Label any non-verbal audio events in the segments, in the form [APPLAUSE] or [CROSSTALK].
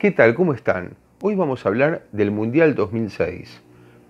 ¿Qué tal? ¿Cómo están? Hoy vamos a hablar del Mundial 2006.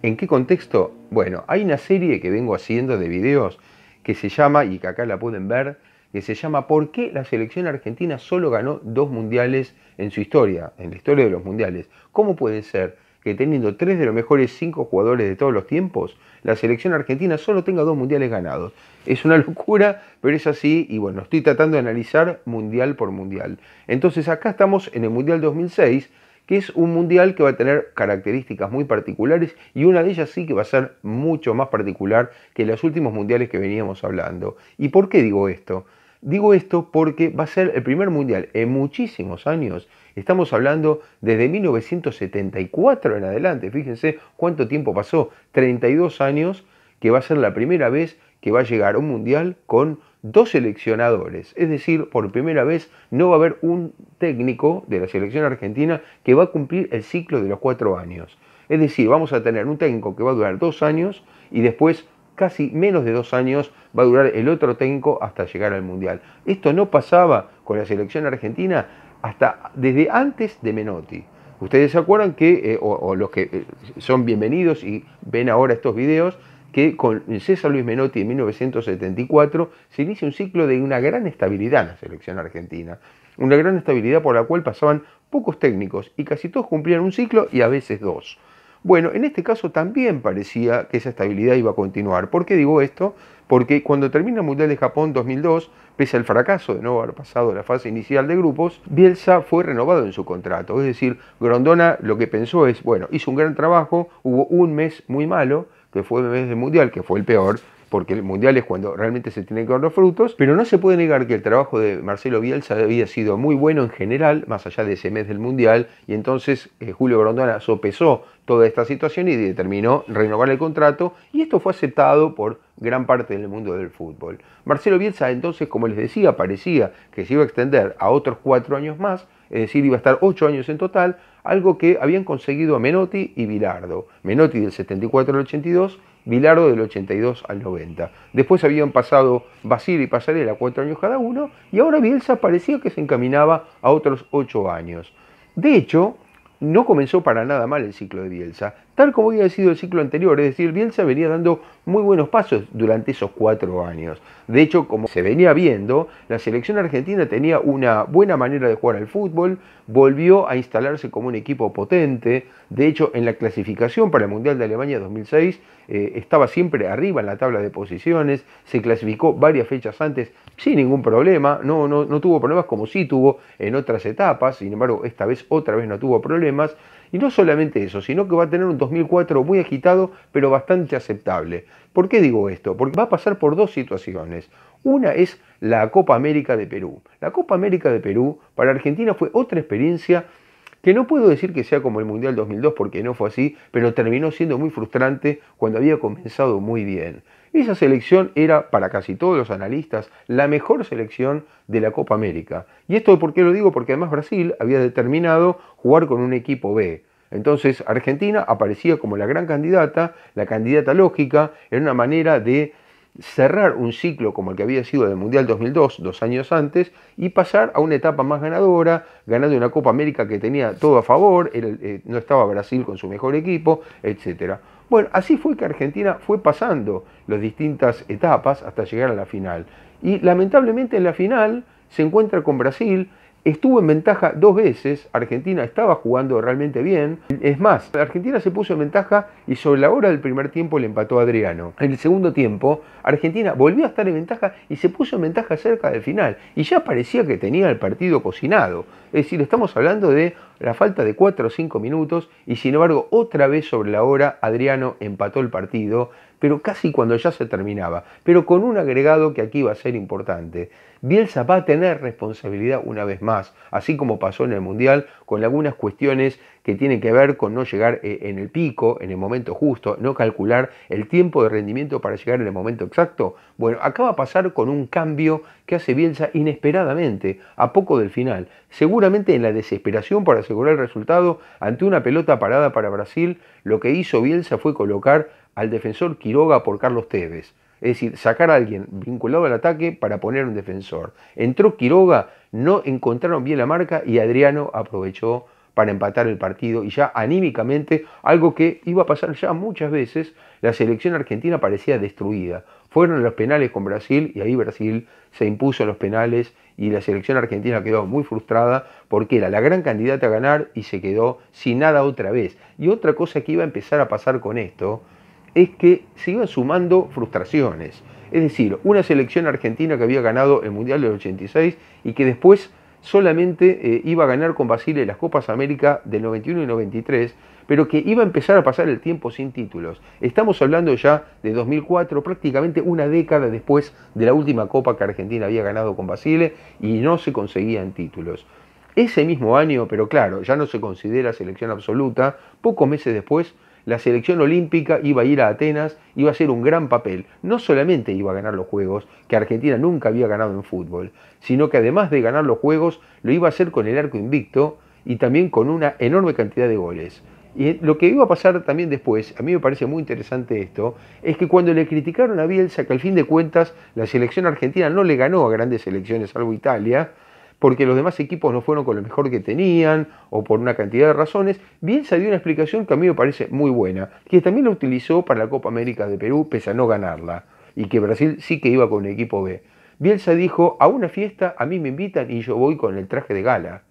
¿En qué contexto? Bueno, hay una serie que vengo haciendo de videos que se llama, y que acá la pueden ver, que se llama ¿Por qué la selección argentina solo ganó dos mundiales en su historia, en la historia de los mundiales? ¿Cómo puede ser que teniendo tres de los mejores cinco jugadores de todos los tiempos, la selección argentina solo tenga dos mundiales ganados. Es una [LAUGHS] locura, pero es así y bueno, estoy tratando de analizar mundial por mundial. Entonces acá estamos en el Mundial 2006, que es un mundial que va a tener características muy particulares y una de ellas sí que va a ser mucho más particular que los últimos mundiales que veníamos hablando. ¿Y por qué digo esto? Digo esto porque va a ser el primer mundial en muchísimos años. Estamos hablando desde 1974 en adelante. Fíjense cuánto tiempo pasó. 32 años que va a ser la primera vez que va a llegar un mundial con dos seleccionadores. Es decir, por primera vez no va a haber un técnico de la selección argentina que va a cumplir el ciclo de los cuatro años. Es decir, vamos a tener un técnico que va a durar dos años y después casi menos de dos años va a durar el otro técnico hasta llegar al Mundial. Esto no pasaba con la selección argentina hasta desde antes de Menotti. Ustedes se acuerdan que, eh, o, los que eh, son bienvenidos y ven ahora estos videos, que con César Luis Menotti en 1974 se inicia un ciclo de una gran estabilidad en la selección argentina. Una gran estabilidad por la cual pasaban pocos técnicos y casi todos cumplían un ciclo y a veces dos. Bueno, en este caso también parecía que esa estabilidad iba a continuar. ¿Por qué digo esto? Porque cuando termina el Mundial de Japón 2002, pese al fracaso de no haber pasado la fase inicial de grupos, Bielsa fue renovado en su contrato. Es decir, Grondona lo que pensó es, bueno, hizo un gran trabajo, hubo un mes muy malo, que fue el mes del Mundial, que fue el peor, porque el Mundial es cuando realmente se tienen que dar los frutos, pero no se puede negar que el trabajo de Marcelo Bielsa había sido muy bueno en general, más allá de ese mes del Mundial, y entonces eh, Julio Grondona sopesó toda esta situación y determinó renovar el contrato, y esto fue aceptado por gran parte del mundo del fútbol. Marcelo Bielsa entonces, como les decía, parecía que se iba a extender a otros cuatro años más, es decir, iba a estar ocho años en total, algo que habían conseguido Menotti y Bilardo. Menotti del 74 al 82, Milardo del 82 al 90. Después habían pasado ...Basile y Pasarela cuatro años cada uno y ahora Bielsa parecía que se encaminaba a otros ocho años. De hecho, no comenzó para nada mal el ciclo de Bielsa, tal como había sido el ciclo anterior, es decir, Bielsa venía dando muy buenos pasos durante esos cuatro años. De hecho, como se venía viendo, la selección argentina tenía una buena manera de jugar al fútbol, volvió a instalarse como un equipo potente, de hecho, en la clasificación para el Mundial de Alemania 2006 eh, estaba siempre arriba en la tabla de posiciones, se clasificó varias fechas antes sin ningún problema, no, no, no tuvo problemas como sí tuvo en otras etapas, sin embargo esta vez otra vez no tuvo problemas, y no solamente eso, sino que va a tener un 2004 muy agitado, pero bastante aceptable. ¿Por qué digo esto? Porque va a pasar por dos situaciones. Una es la Copa América de Perú. La Copa América de Perú para Argentina fue otra experiencia que no puedo decir que sea como el Mundial 2002 porque no fue así, pero terminó siendo muy frustrante cuando había comenzado muy bien. Esa selección era, para casi todos los analistas, la mejor selección de la Copa América. ¿Y esto por qué lo digo? Porque además Brasil había determinado jugar con un equipo B. Entonces Argentina aparecía como la gran candidata, la candidata lógica, era una manera de cerrar un ciclo como el que había sido del Mundial 2002, dos años antes, y pasar a una etapa más ganadora, ganando una Copa América que tenía todo a favor, eh, no estaba Brasil con su mejor equipo, etcétera. Bueno, así fue que Argentina fue pasando las distintas etapas hasta llegar a la final. Y lamentablemente en la final se encuentra con Brasil, estuvo en ventaja dos veces, Argentina estaba jugando realmente bien, es más, Argentina se puso en ventaja y sobre la hora del primer tiempo le empató a Adriano. En el segundo tiempo, Argentina volvió a estar en ventaja y se puso en ventaja cerca del final y ya parecía que tenía el partido cocinado. Es decir, estamos hablando de la falta de 4 o 5 minutos y sin embargo otra vez sobre la hora Adriano empató el partido, pero casi cuando ya se terminaba, pero con un agregado que aquí va a ser importante. Bielsa va a tener responsabilidad una vez más, así como pasó en el Mundial, con algunas cuestiones que tienen que ver con no llegar eh, en el pico, en el momento justo, no calcular el tiempo de rendimiento para llegar en el momento exacto. Bueno, acaba a pasar con un cambio que hace Bielsa inesperadamente, a poco del final, seguramente en la desesperación para asegurar el resultado ante una pelota parada para Brasil, lo que hizo Bielsa fue colocar al defensor Quiroga por Carlos Tevez. Es decir, sacar a alguien vinculado al ataque para poner un defensor. Entró Quiroga, no encontraron bien la marca y Adriano aprovechó para empatar el partido y ya anímicamente, algo que iba a pasar ya muchas veces, la selección argentina parecía destruida. Fueron los penales con Brasil y ahí Brasil se impuso a los penales y la selección argentina quedó muy frustrada porque era la gran candidata a ganar y se quedó sin nada otra vez. Y otra cosa que iba a empezar a pasar con esto es que se iban sumando frustraciones. Es decir, una selección argentina que había ganado el Mundial del 86 y que después solamente eh, iba a ganar con Basile las Copas América del 91 y 93, pero que iba a empezar a pasar el tiempo sin títulos. Estamos hablando ya de 2004, prácticamente una década después de la última Copa que Argentina había ganado con Basile y no se conseguían títulos. Ese mismo año, pero claro, ya no se considera selección absoluta, pocos meses después la selección olímpica iba a ir a Atenas, iba a ser un gran papel. No solamente iba a ganar los Juegos, que Argentina nunca había ganado en fútbol, sino que además de ganar los Juegos, lo iba a hacer con el arco invicto y también con una enorme cantidad de goles. Y lo que iba a pasar también después, a mí me parece muy interesante esto, es que cuando le criticaron a Bielsa que al fin de cuentas la selección argentina no le ganó a grandes selecciones, salvo Italia, porque los demás equipos no fueron con lo mejor que tenían o por una cantidad de razones, bien dio una explicación que a mí me parece muy buena, que también la utilizó para la Copa América de Perú pese a no ganarla y que Brasil sí que iba con el equipo B. Bielsa dijo, a una fiesta a mí me invitan y yo voy con el traje de gala.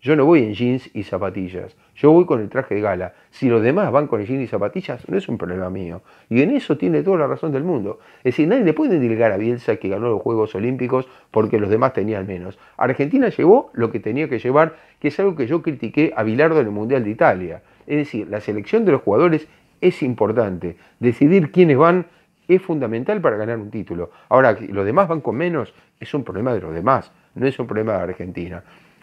Yo no voy en jeans y zapatillas, yo voy con el traje de gala. Si los demás van con jeans y zapatillas, no es un problema mío. Y en eso tiene toda la razón del mundo. Es decir, nadie le puede delegar a Bielsa que ganó los Juegos Olímpicos porque los demás tenían menos. Argentina llevó lo que tenía que llevar, que es algo que yo critiqué a Bilardo en el Mundial de Italia. Es decir, la selección de los jugadores es importante. Decidir quiénes van es fundamental para ganar un título. Ahora, los demás van con menos, es un problema de los demás, no es un problema de Argentina.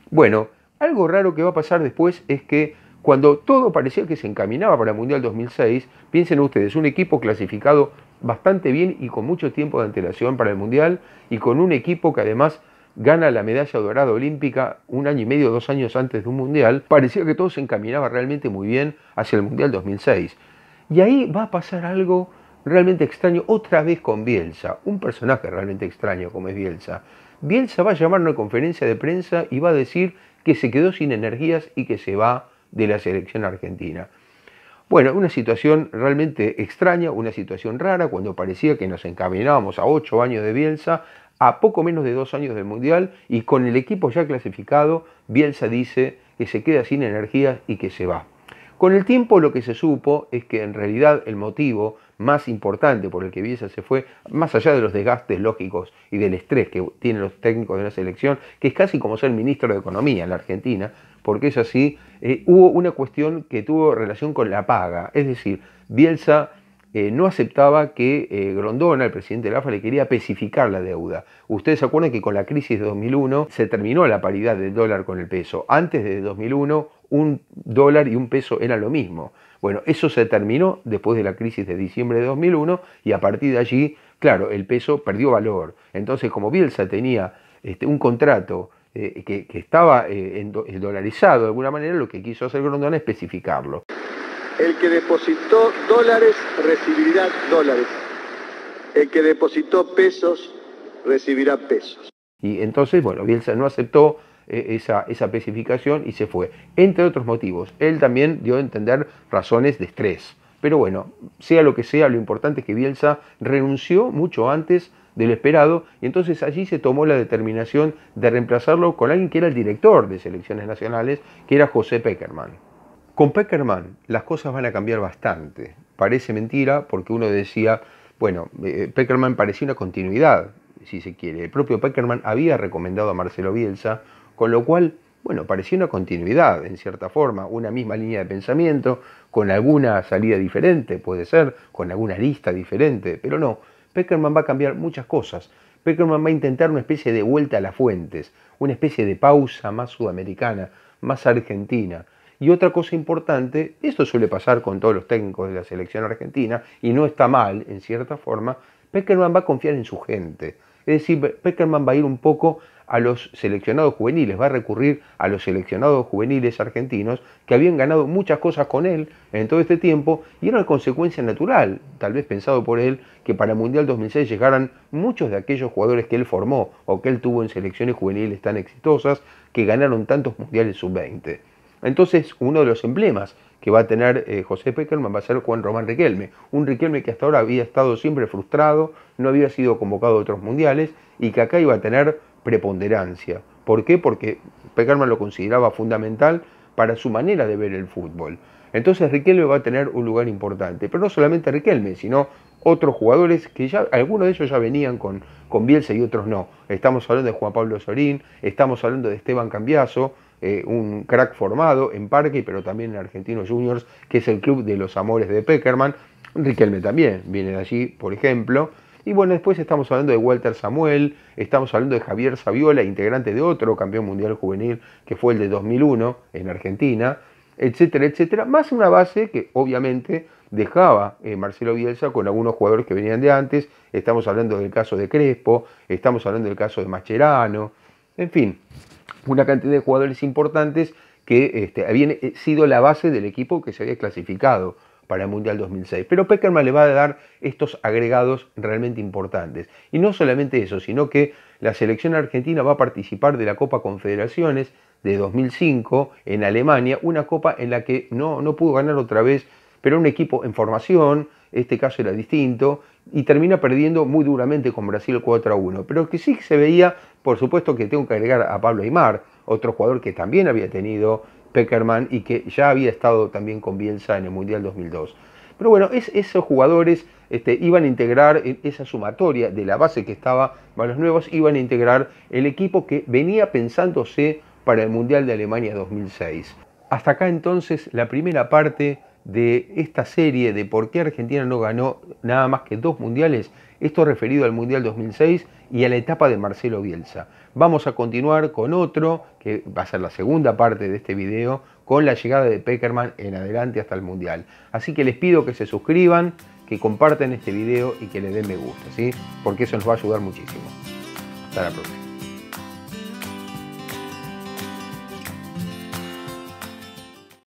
Bueno, algo raro que va a pasar después es que cuando todo parecía que se encaminaba para el Mundial 2006, piensen ustedes, un equipo clasificado bastante bien y con mucho tiempo de antelación para el Mundial y con un equipo que además gana la medalla dorada olímpica un año y medio, dos años antes de un Mundial, parecía que todo se encaminaba realmente muy bien hacia el Mundial 2006. Y ahí va a pasar algo realmente extraño otra vez con Bielsa, un personaje realmente extraño como es Bielsa. Bielsa va a llamar a una conferencia de prensa y va a decir que se quedó sin energías y que se va de la selección argentina. Bueno, una situación realmente extraña, una situación rara, cuando parecía que nos encaminábamos a ocho años de Bielsa, a poco menos de dos años del Mundial, y con el equipo ya clasificado, Bielsa dice que se queda sin energías y que se va. Con el tiempo lo que se supo es que en realidad el motivo más importante por el que Bielsa se fue, más allá de los desgastes lógicos y del estrés que tienen los técnicos de la selección, que es casi como ser ministro de Economía en la Argentina, porque es así, eh, hubo una cuestión que tuvo relación con la paga. Es decir, Bielsa eh, no aceptaba que eh, Grondona, el presidente de la AFA, le quería especificar la deuda. Ustedes se acuerdan que con la crisis de 2001 se terminó la paridad del dólar con el peso. Antes de 2001 un dólar y un peso era lo mismo. Bueno, eso se terminó después de la crisis de diciembre de 2001 y a partir de allí, claro, el peso perdió valor. Entonces, como Bielsa tenía este, un contrato eh, que, estaba eh, eh, dolarizado de alguna manera, lo que quiso hacer Grondona es especificarlo. El que depositó dólares recibirá dólares. El que depositó pesos recibirá pesos. Y entonces, bueno, Bielsa no aceptó e-, esa, esa especificación y se fue. Entre otros motivos, él también dio a entender razones de estrés. Pero bueno, sea lo que sea, lo importante es que Bielsa renunció mucho antes del esperado y entonces allí se tomó la determinación de reemplazarlo con alguien que era el director de selecciones nacionales, que era José Peckerman. Con Peckerman las cosas van a cambiar bastante. Parece mentira porque uno decía, bueno, eh, Peckerman parecía una continuidad, si se quiere. El propio Peckerman había recomendado a Marcelo Bielsa con lo cual, bueno, parecía una continuidad, en cierta forma, una misma línea de pensamiento, con alguna salida diferente, puede ser, con alguna lista diferente, pero no. Peckerman va a cambiar muchas cosas. Peckerman va a intentar una especie de vuelta a las fuentes, una especie de pausa más sudamericana, más argentina. Y otra cosa importante, esto suele pasar con todos los técnicos de la selección argentina, y no está mal, en cierta forma, Peckerman va a confiar en su gente. Es decir, Peckerman va a ir un poco a los seleccionados juveniles, va a recurrir a los seleccionados juveniles argentinos que habían ganado muchas cosas con él en todo este tiempo y era una consecuencia natural, tal vez pensado por él, que para el Mundial 2006 llegaran muchos de aquellos jugadores que él formó o que él tuvo en selecciones juveniles tan exitosas que ganaron tantos Mundiales sub-20. Entonces, uno de los emblemas que va a tener eh, José Peckerman va a ser Juan Román Riquelme, un Riquelme que hasta ahora había estado siempre frustrado, no había sido convocado a otros mundiales y que acá iba a tener preponderancia. ¿Por qué? Porque Peckerman lo consideraba fundamental para su manera de ver el fútbol. Entonces Riquelme va a tener un lugar importante, pero no solamente Riquelme, sino otros jugadores que ya, algunos de ellos ya venían con, con Bielsa y otros no. Estamos hablando de Juan Pablo Sorín, estamos hablando de Esteban Cambiaso, eh, un crack formado en Parque, pero también en Argentinos Juniors, que es el club de los amores de Peckerman. Riquelme también viene de allí, por ejemplo. Y bueno, después estamos hablando de Walter Samuel, estamos hablando de Javier Saviola, integrante de otro campeón mundial juvenil que fue el de 2001 en Argentina, etcétera, etcétera. Más una base que obviamente dejaba eh, Marcelo Bielsa con algunos jugadores que venían de antes. Estamos hablando del caso de Crespo, estamos hablando del caso de Mascherano, en fin, una cantidad de jugadores importantes que este, habían eh, sido la base del equipo que se había clasificado para el Mundial 2006. Pero Peckerman le va a dar estos agregados realmente importantes. Y no solamente eso, sino que la selección argentina va a participar de la Copa Confederaciones de 2005 en Alemania, una copa en la que no, no pudo ganar otra vez, pero un equipo en formación, este caso era distinto, y termina perdiendo muy duramente con Brasil 4 a 1. Pero que sí se veía, por supuesto que tengo que agregar a Pablo Aymar, otro jugador que también había tenido Peckerman y que ya había estado también con Bielsa en el Mundial 2002. Pero bueno, es, esos jugadores este, iban a integrar esa sumatoria de la base que estaba para los nuevos, iban a integrar el equipo que venía pensándose para el Mundial de Alemania 2006. Hasta acá entonces la primera parte de esta serie de por qué Argentina no ganó nada más que dos mundiales esto referido al Mundial 2006 y a la etapa de Marcelo Bielsa. Vamos a continuar con otro, que va a ser la segunda parte de este video, con la llegada de Peckerman en adelante hasta el Mundial. Así que les pido que se suscriban, que compartan este video y que le den me gusta, ¿sí? Porque eso nos va a ayudar muchísimo. Hasta la próxima.